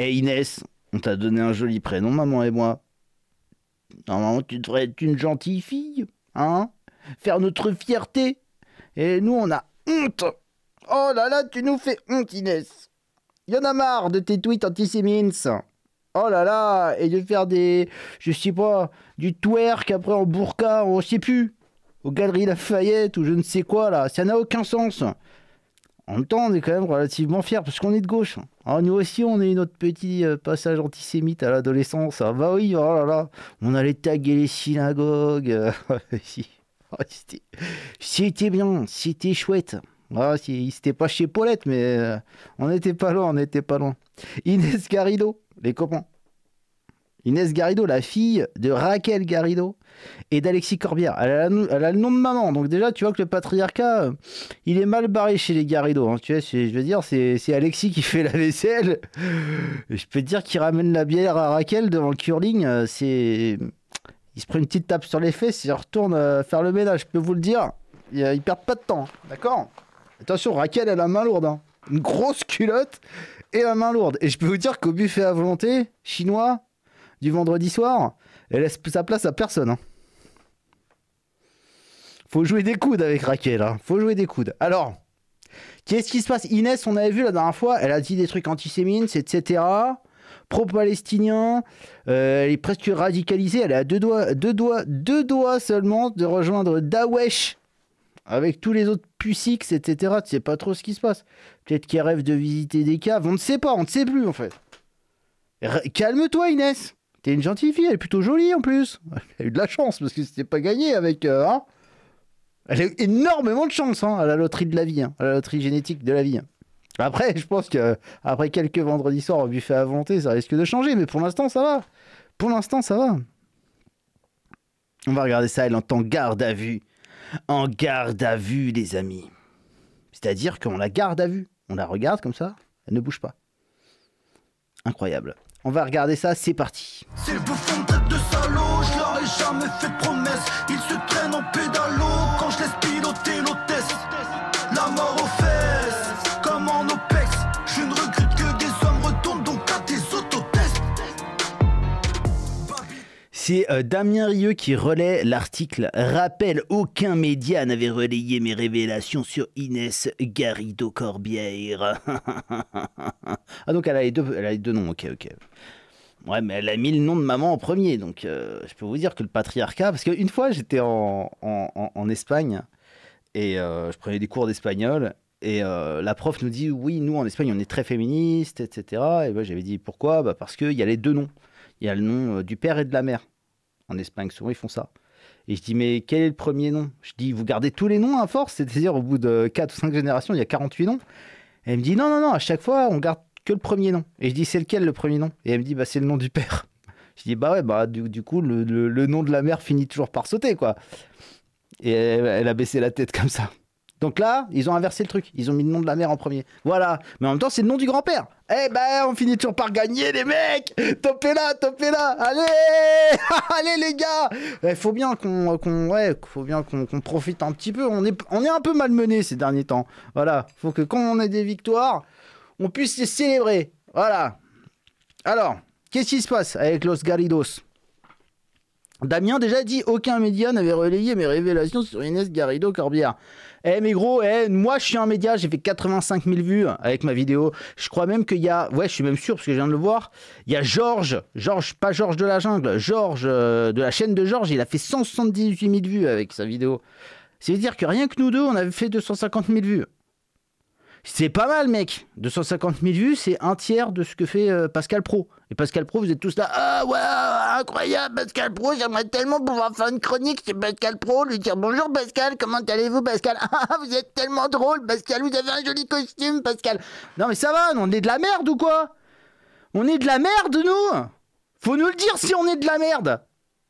Et eh, Inès, on t'a donné un joli prénom, maman et moi. Normalement, tu devrais être une gentille fille, hein Faire notre fierté. Et nous, on a honte. Oh là là, tu nous fais honte, Inès. Y en a marre de tes tweets antisémites. Oh là là, et de faire des. Je sais pas, du twerk après en burqa, on sait plus. Aux Galeries Lafayette ou je ne sais quoi là, ça n'a aucun sens. En même temps, on est quand même relativement fiers parce qu'on est de gauche. Ah, nous aussi, on a eu notre petit euh, passage antisémite à l'adolescence. Ah bah oui, oh là là, on allait taguer les synagogues. Ah, ah, c'était bien, c'était chouette. Ah, c'était pas chez Paulette, mais euh, on n'était pas loin, on n'était pas loin. Inès Garrido, les copains. Inès Garrido, la fille de Raquel Garrido et d'Alexis Corbière. Elle a, le nom de maman, donc déjà, tu vois que le patriarcat, euh, il est mal barré chez les Garrido. Hein. Tu vois, je veux dire, c'est Alexis qui fait la vaisselle. Je peux te dire qu'il ramène la bière à Raquel devant le curling. Euh, c'est... Il se prend une petite tape sur les fesses et il retourne euh, faire le ménage, je peux vous le dire. Ils il perdent pas de temps, hein. d'accord Attention, Raquel, elle a la main lourde. Hein. Une grosse culotte et la main lourde. Et je peux vous dire qu'au buffet à volonté, chinois, du vendredi soir, elle laisse sa place à personne. Hein. Faut jouer des coudes avec Raquel, hein. faut jouer des coudes. Alors, qu'est-ce qui se passe Inès, on avait vu la dernière fois, elle a dit des trucs antisémites, etc. Pro-palestinien, euh, elle est presque radicalisée, elle a deux doigts, deux doigts, deux doigts seulement de rejoindre Dawesh avec tous les autres pucix, etc. Tu sais pas trop ce qui se passe. Peut-être qu'elle rêve de visiter des caves, on ne sait pas, on ne sait plus en fait. Calme-toi Inès T'es une gentille fille, elle est plutôt jolie en plus. Elle a eu de la chance parce que c'était pas gagné avec. Euh, hein. elle a eu énormément de chance hein, à la loterie de la vie, hein. à la loterie génétique de la vie. Après, je pense que après quelques vendredis soirs au buffet à volonté, ça risque de changer, mais pour l'instant, ça va. Pour l'instant, ça va. On va regarder ça, elle entend garde à vue. En garde à vue, les amis. C'est-à-dire qu'on la garde à vue. On la regarde comme ça, elle ne bouge pas. Incroyable. On va regarder ça, c'est parti. C'est le bouffon de tête de salaud, je leur ai jamais fait de promesse. Ils se traînent en paix. C'est euh, Damien Rieu qui relaie l'article. Rappel, aucun média n'avait relayé mes révélations sur Inès Garrido-Corbière. ah donc elle a, les deux, elle a les deux noms, ok, ok. Ouais, mais elle a mis le nom de maman en premier, donc euh, je peux vous dire que le patriarcat, parce qu'une fois j'étais en, Espagne et euh, je prenais des cours d'espagnol et la prof nous dit oui, nous en Espagne on est très féministe, etc. Et moi j'avais dit pourquoi bah, Parce qu'il y a les deux noms. Il y a le nom du père et de la mère. En Espagne, souvent, ils font ça. Et je dis, mais quel est le premier nom Je dis, vous gardez tous les noms à hein, force C'est-à-dire, au bout de 4 ou 5 générations, il y a 48 noms. elle me dit, non, non, non, à chaque fois, on garde que le premier nom. Et je dis, c'est lequel le premier nom Et elle me dit, bah, c'est le nom du père. Je dis, bah ouais, bah, du, coup, le, nom de la mère finit toujours par sauter, quoi. Et elle a baissé la tête comme ça. Donc là, ils ont inversé le truc. Ils ont mis le nom de la mère en premier. Voilà. Mais en même temps, c'est le nom du grand-père. Eh ben, on finit toujours par gagner, les mecs Topez là, topez là Allez Allez, les gars Il eh, faut bien qu'on faut bien qu'on profite un petit peu. On est, on est un peu malmené ces derniers temps. Voilà. Faut que quand on a des victoires, on puisse les célébrer. Voilà. Alors, qu'est-ce qui se passe avec Los Galidos? Damien déjà dit aucun média n'avait relayé mes révélations sur Inès Garrido Corbière. Eh mais gros, eh, moi je suis un média, j'ai fait 85 000 vues avec ma vidéo. Je crois même qu'il y a, ouais je suis même sûr parce que je viens de le voir, il y a Georges, Georges, pas Georges de la jungle, Georges euh, de la chaîne de Georges, il a fait 178 000 vues avec sa vidéo. C'est-à-dire que rien que nous deux, on avait fait 250 000 vues. C'est pas mal, mec. 250 000 vues, c'est un tiers de ce que fait euh, Pascal Pro. Et Pascal Pro, vous êtes tous là. Ah ouais, incroyable, Pascal Pro. J'aimerais tellement pouvoir faire une chronique sur Pascal Pro, lui dire bonjour Pascal, comment allez-vous Pascal Ah, vous êtes tellement drôle, Pascal. Vous avez un joli costume, Pascal. Non, mais ça va, on est de la merde ou quoi On est de la merde, nous Faut nous le dire si on est de la merde.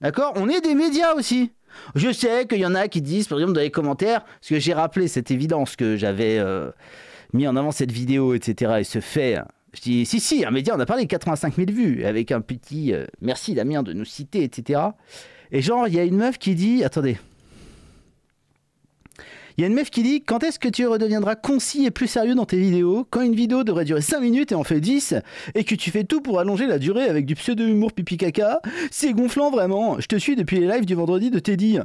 D'accord On est des médias aussi. Je sais qu'il y en a qui disent, par exemple, dans les commentaires, ce que j'ai rappelé cette évidence que j'avais. Euh, mis en avant cette vidéo, etc., et se fait je dis, si, si, un média, on a parlé de 85 000 vues, avec un petit euh, merci Damien de nous citer, etc. Et genre, il y a une meuf qui dit, attendez, il y a une meuf qui dit, quand est-ce que tu redeviendras concis et plus sérieux dans tes vidéos Quand une vidéo devrait durer 5 minutes et en fait 10, et que tu fais tout pour allonger la durée avec du pseudo-humour pipi-caca, c'est gonflant vraiment, je te suis depuis les lives du vendredi de Teddy.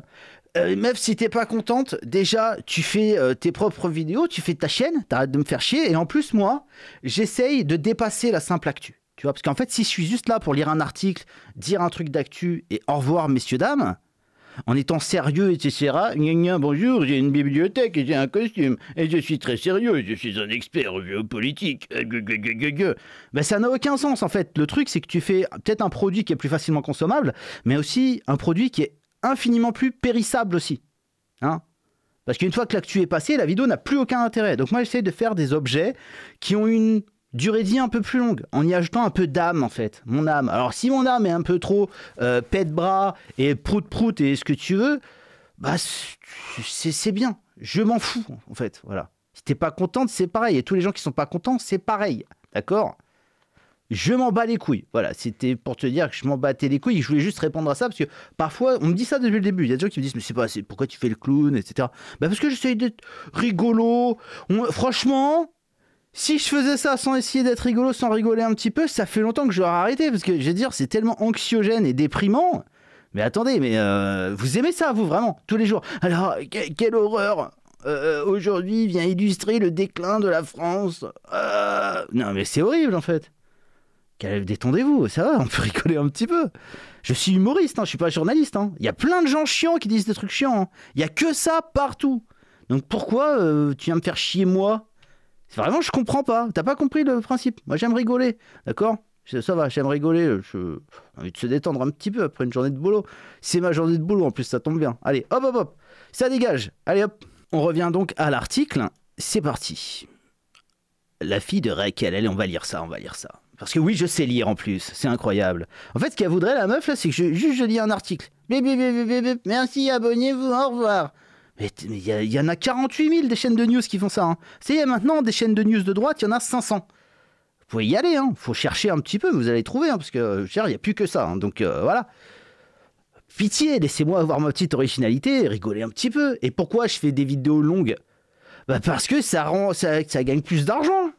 Même euh, meuf, si t'es pas contente, déjà, tu fais euh, tes propres vidéos, tu fais ta chaîne, t'arrêtes de me faire chier. Et en plus, moi, j'essaye de dépasser la simple actu. Tu vois, parce qu'en fait, si je suis juste là pour lire un article, dire un truc d'actu et au revoir, messieurs, dames, en étant sérieux, etc., gna gna, bonjour, j'ai une bibliothèque et j'ai un costume, et je suis très sérieux, je suis un expert géopolitique, euh, ben, ça n'a aucun sens en fait. Le truc, c'est que tu fais peut-être un produit qui est plus facilement consommable, mais aussi un produit qui est infiniment plus périssable aussi. Hein Parce qu'une fois que l'actu est passée, la vidéo n'a plus aucun intérêt. Donc moi j'essaie de faire des objets qui ont une durée de vie un peu plus longue, en y ajoutant un peu d'âme en fait, mon âme. Alors si mon âme est un peu trop euh, pète-bras et prout-prout et ce que tu veux, bah c'est bien, je m'en fous en fait, voilà. Si t'es pas contente, c'est pareil, et tous les gens qui sont pas contents, c'est pareil, d'accord je m'en bats les couilles. Voilà, c'était pour te dire que je m'en battais les couilles. je voulais juste répondre à ça parce que parfois, on me dit ça depuis le début. Il y a des gens qui me disent, mais c'est pas pourquoi tu fais le clown, etc. Bah parce que j'essaye d'être rigolo. Franchement, si je faisais ça sans essayer d'être rigolo, sans rigoler un petit peu, ça fait longtemps que j'aurais arrêté parce que je veux dire, c'est tellement anxiogène et déprimant. Mais attendez, mais euh, vous aimez ça, vous, vraiment, tous les jours. Alors, quelle horreur euh, Aujourd'hui vient illustrer le déclin de la France. Euh, non, mais c'est horrible en fait détendez-vous, ça va, on peut rigoler un petit peu. Je suis humoriste, hein, je suis pas journaliste. Hein. Il y a plein de gens chiants qui disent des trucs chiants. Hein. Il y a que ça partout. Donc pourquoi euh, tu viens me faire chier moi Vraiment, je comprends pas. T'as pas compris le principe. Moi, j'aime rigoler, d'accord ça va, j'aime rigoler, j'ai envie de se détendre un petit peu après une journée de boulot. C'est ma journée de boulot en plus, ça tombe bien. Allez, hop, hop, hop, ça dégage. Allez, hop. On revient donc à l'article, c'est parti. La fille de Raquel, allez, on va lire ça, on va lire ça. Parce que oui, je sais lire en plus, c'est incroyable. En fait, ce qu'elle voudrait, la meuf, là, c'est que je, juste je lis un article. Merci, abonnez-vous, au revoir. Mais il y, en a 48 000 des chaînes de news qui font ça. Hein. C'est maintenant des chaînes de news de droite, il y en a 500. Vous pouvez y aller, hein. faut chercher un petit peu, vous allez trouver, hein, parce que euh, il n'y a plus que ça. Hein. Donc euh, voilà. Pitié, laissez-moi avoir ma petite originalité, rigoler un petit peu. Et pourquoi je fais des vidéos longues bah Parce que ça, rend, ça gagne plus d'argent.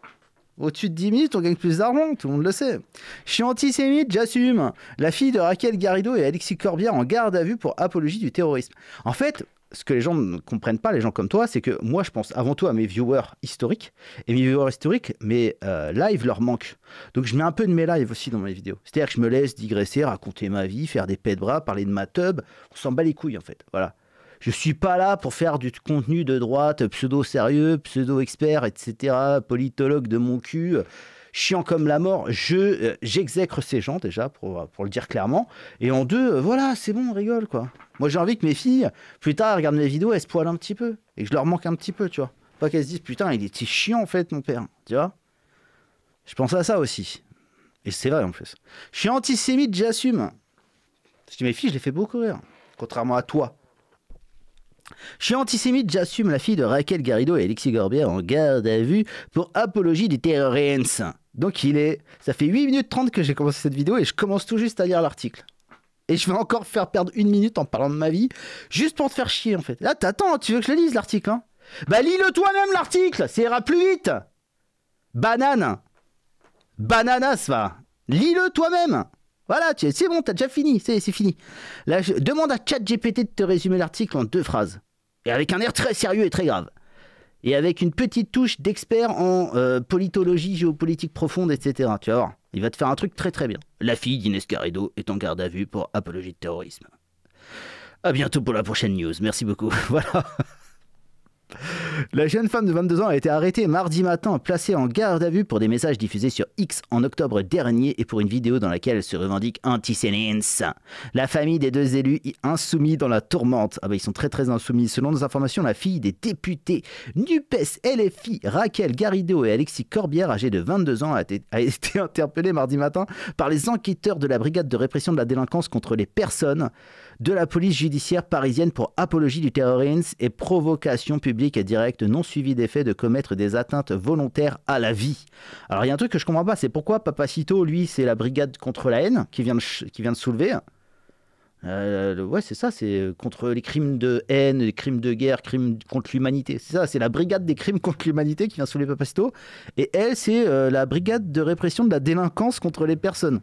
Au-dessus de 10 minutes, on gagne plus d'argent, tout le monde le sait. Je suis antisémite, j'assume. La fille de Raquel Garrido et Alexis Corbière en garde à vue pour apologie du terrorisme. En fait, ce que les gens ne comprennent pas, les gens comme toi, c'est que moi, je pense avant tout à mes viewers historiques. Et mes viewers historiques, mes euh, lives leur manquent. Donc, je mets un peu de mes lives aussi dans mes vidéos. C'est-à-dire que je me laisse digresser, raconter ma vie, faire des pets de bras, parler de ma tub. On s'en bat les couilles, en fait. Voilà. Je suis pas là pour faire du contenu de droite pseudo-sérieux, pseudo-expert, etc., politologue de mon cul chiant comme la mort. Je euh, j'exècre ces gens déjà pour, pour le dire clairement. Et en deux, euh, voilà, c'est bon, on rigole quoi. Moi, j'ai envie que mes filles plus tard elles regardent mes vidéos, elles se poilent un petit peu et que je leur manque un petit peu, tu vois. Pas qu'elles se disent putain, il était chiant en fait mon père, tu vois. Je pense à ça aussi. Et c'est vrai en plus. Je suis antisémite, j'assume. Je dis mes filles, je les fais beaucoup rire, contrairement à toi. Je suis antisémite, j'assume la fille de Raquel Garrido et Alexis Gorbière en garde à vue pour apologie des terroristes. Donc il est. Ça fait 8 minutes 30 que j'ai commencé cette vidéo et je commence tout juste à lire l'article. Et je vais encore faire perdre une minute en parlant de ma vie, juste pour te faire chier en fait. Là, t'attends, tu veux que je lise l'article, hein Bah lis-le toi-même l'article, ça ira plus vite Banane Bananas, va Lis-le toi-même voilà, c'est bon, t'as déjà fini, c'est fini. demande à ChatGPT de te résumer l'article en deux phrases. Et avec un air très sérieux et très grave. Et avec une petite touche d'expert en euh, politologie, géopolitique profonde, etc. Tu vas voir, il va te faire un truc très très bien. La fille d'Inès Carido est en garde à vue pour apologie de terrorisme. A bientôt pour la prochaine news. Merci beaucoup. Voilà. La jeune femme de 22 ans a été arrêtée mardi matin, placée en garde à vue pour des messages diffusés sur X en octobre dernier et pour une vidéo dans laquelle elle se revendique antisénins. La famille des deux élus insoumis dans la tourmente. Ah bah ils sont très très insoumis. Selon nos informations, la fille des députés NUPES LFI Raquel Garrido et Alexis Corbière, âgée de 22 ans, a été, a été interpellée mardi matin par les enquêteurs de la brigade de répression de la délinquance contre les personnes de la police judiciaire parisienne pour apologie du terrorisme et provocation publique et directe non non suivi faits de commettre des atteintes volontaires à la vie. Alors il y a un truc que je comprends pas, c'est pourquoi Papacito, lui, c'est la brigade contre la haine qui vient de, qui vient de soulever. Euh, ouais, c'est ça, c'est euh, contre les crimes de haine, les crimes de guerre, crimes contre l'humanité. C'est ça, c'est la brigade des crimes contre l'humanité qui vient soulever Papacito. Et elle, c'est euh, la brigade de répression de la délinquance contre les personnes.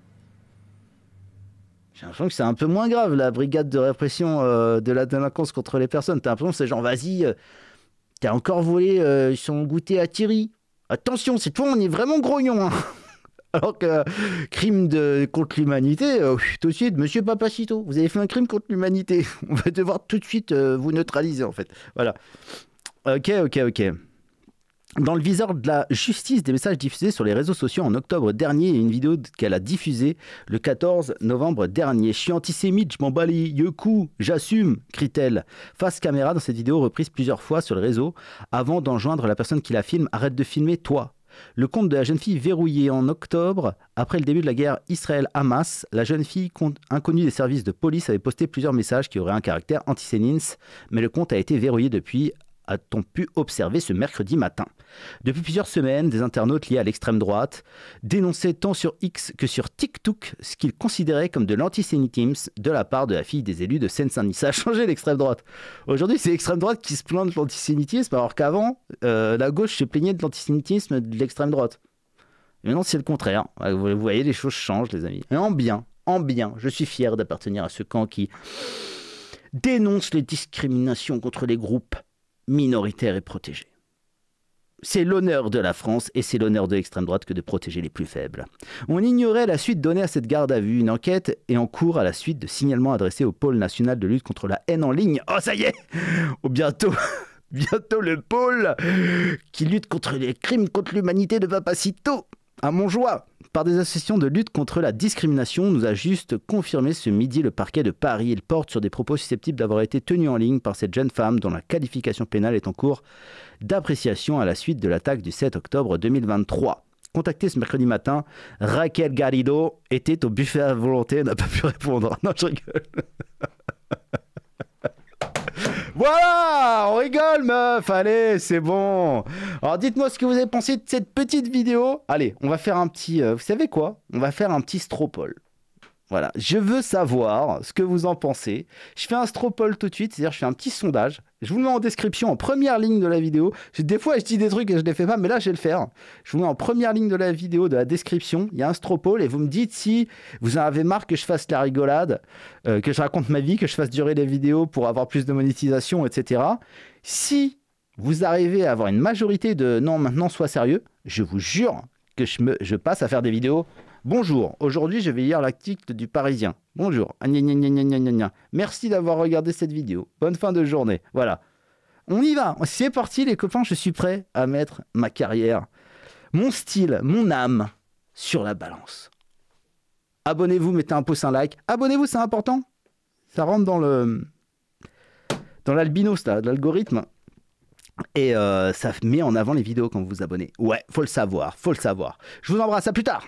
J'ai l'impression que c'est un peu moins grave, la brigade de répression de la délinquance contre les personnes. T'as l'impression que c'est genre, vas-y, T'as encore volé euh, ils son goûter à Thierry. Attention, cette fois, on est vraiment grognon. Hein. Alors que euh, crime de, contre l'humanité, euh, tout de suite, monsieur Papacito, vous avez fait un crime contre l'humanité. On va devoir tout de suite euh, vous neutraliser, en fait. Voilà. Ok, ok, ok. Dans le viseur de la justice des messages diffusés sur les réseaux sociaux en octobre dernier et une vidéo qu'elle a diffusée le 14 novembre dernier. Je suis antisémite, je m'en les j'assume, crie-t-elle. Face caméra dans cette vidéo reprise plusieurs fois sur le réseau avant joindre la personne qui la filme arrête de filmer toi. Le compte de la jeune fille verrouillé en octobre, après le début de la guerre Israël-Hamas, la jeune fille inconnue des services de police avait posté plusieurs messages qui auraient un caractère antisémite, mais le compte a été verrouillé depuis a-t-on pu observer ce mercredi matin. Depuis plusieurs semaines, des internautes liés à l'extrême droite dénonçaient tant sur X que sur TikTok ce qu'ils considéraient comme de l'antisémitisme de la part de la fille des élus de Seine-Saint-Denis. Ça a changé l'extrême droite. Aujourd'hui, c'est l'extrême droite qui se plaint de l'antisémitisme, alors qu'avant, euh, la gauche se plaignait de l'antisémitisme de l'extrême droite. maintenant, c'est le contraire. Vous voyez, les choses changent, les amis. Et en bien, en bien, je suis fier d'appartenir à ce camp qui dénonce les discriminations contre les groupes minoritaire et protégé. C'est l'honneur de la France et c'est l'honneur de l'extrême droite que de protéger les plus faibles. On ignorait la suite donnée à cette garde à vue. Une enquête est en cours à la suite de signalements adressés au pôle national de lutte contre la haine en ligne. Oh ça y est Au bientôt Bientôt le pôle qui lutte contre les crimes contre l'humanité ne va pas si tôt À joie par des associations de lutte contre la discrimination, nous a juste confirmé ce midi le parquet de Paris. Il porte sur des propos susceptibles d'avoir été tenus en ligne par cette jeune femme dont la qualification pénale est en cours d'appréciation à la suite de l'attaque du 7 octobre 2023 Contactée ce mercredi matin, Raquel Garrido était au buffet à volonté et n'a pas pu répondre. Non, je rigole. Voilà, on rigole, meuf. Allez, c'est bon. Alors, dites-moi ce que vous avez pensé de cette petite vidéo. Allez, on va faire un petit. Euh, vous savez quoi On va faire un petit stropole. Voilà, je veux savoir ce que vous en pensez. Je fais un Stropol tout de suite, c'est-à-dire je fais un petit sondage. Je vous le mets en description, en première ligne de la vidéo. Des fois, je dis des trucs et je ne les fais pas, mais là, je vais le faire. Je vous mets en première ligne de la vidéo, de la description. Il y a un stropole et vous me dites si vous en avez marre que je fasse la rigolade, euh, que je raconte ma vie, que je fasse durer les vidéos pour avoir plus de monétisation, etc. Si vous arrivez à avoir une majorité de non, maintenant, sois sérieux, je vous jure que je passe à faire des vidéos Bonjour, aujourd'hui je vais lire l'actique du Parisien. Bonjour, ah, merci d'avoir regardé cette vidéo. Bonne fin de journée. Voilà. On y va, c'est parti les copains, je suis prêt à mettre ma carrière, mon style, mon âme sur la balance. Abonnez-vous, mettez un pouce, un like. Abonnez-vous, c'est important. Ça rentre dans le dans l'albinos, l'algorithme. Et euh, ça met en avant les vidéos quand vous vous abonnez. Ouais, faut le savoir, faut le savoir. Je vous embrasse, à plus tard